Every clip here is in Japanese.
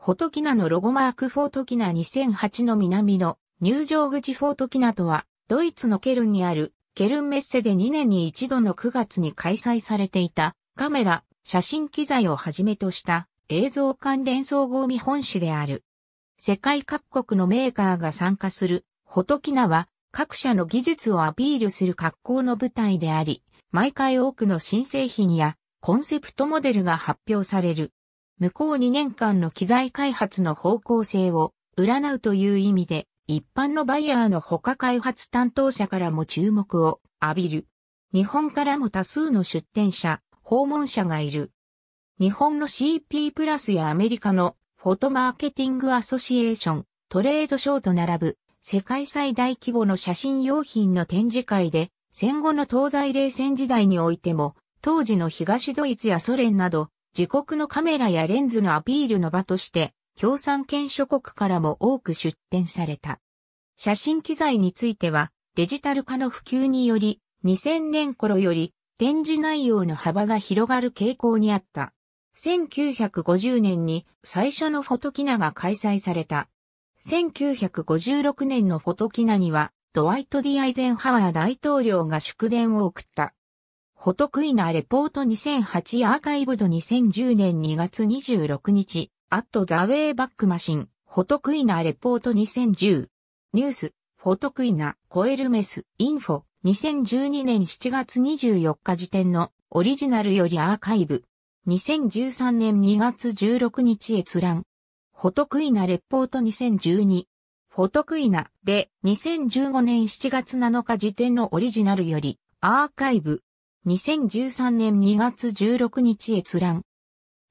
フォトキナのロゴマークフォートキナ2008の南の入場口フォートキナとは、ドイツのケルンにあるケルンメッセで2年に一度の9月に開催されていたカメラ、写真機材をはじめとした映像関連総合見本誌である。世界各国のメーカーが参加するフォトキナは各社の技術をアピールする格好の舞台であり、毎回多くの新製品やコンセプトモデルが発表される。向こう2年間の機材開発の方向性を占うという意味で、一般のバイヤーの他開発担当者からも注目を浴びる。日本からも多数の出展者、訪問者がいる。日本の CP プラスやアメリカのフォトマーケティングアソシエーション、トレードショーと並ぶ世界最大規模の写真用品の展示会で戦後の東西冷戦時代においても当時の東ドイツやソ連など自国のカメラやレンズのアピールの場として、共産圏諸国からも多く出展された。写真機材については、デジタル化の普及により、2000年頃より展示内容の幅が広がる傾向にあった。1950年に最初のフォトキナが開催された。1956年のフォトキナには、ドワイト・ディ・アイゼンハワー大統領が祝電を送った。ホトクイナレポート2008アーカイブド2010年2月26日、アットザウェイバックマシン、ホトクイナレポート2010。ニュース、ホトクイナ、コエルメス、インフォ、2012年7月24日時点のオリジナルよりアーカイブ。2013年2月16日閲覧。ホトクイナレポート2012。ホトクイナで2015年7月7日時点のオリジナルよりアーカイブ。2013年2月16日閲覧。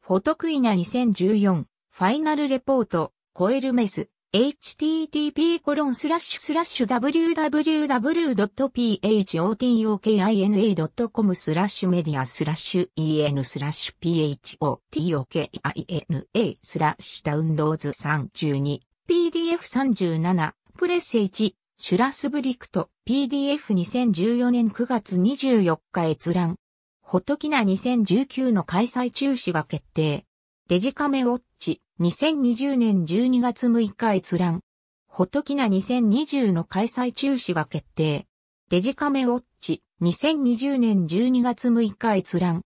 フォトクイナ2014、ファイナルレポート、コエルメス、http コロンスラッシュスラッシュ www.photokina.com スラッシュメディアスラッシュ en スラッシュ photokina スラッシュダウンローズ 32pdf37 プレス1シュラスブリクト PDF2014 年9月24日閲覧。ホトキナ2019の開催中止が決定。デジカメウォッチ2020年12月6日閲覧。ホトキナ2020の開催中止が決定。デジカメウォッチ2020年12月6日閲覧。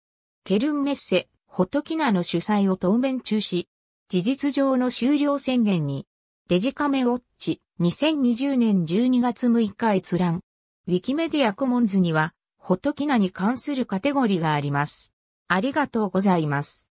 ケルンメッセ、ホトキナの主催を当面中止。事実上の終了宣言に。デジカメウォッチ2020年12月6日閲覧。ウィキメディアコモンズには、ホトキナに関するカテゴリーがあります。ありがとうございます。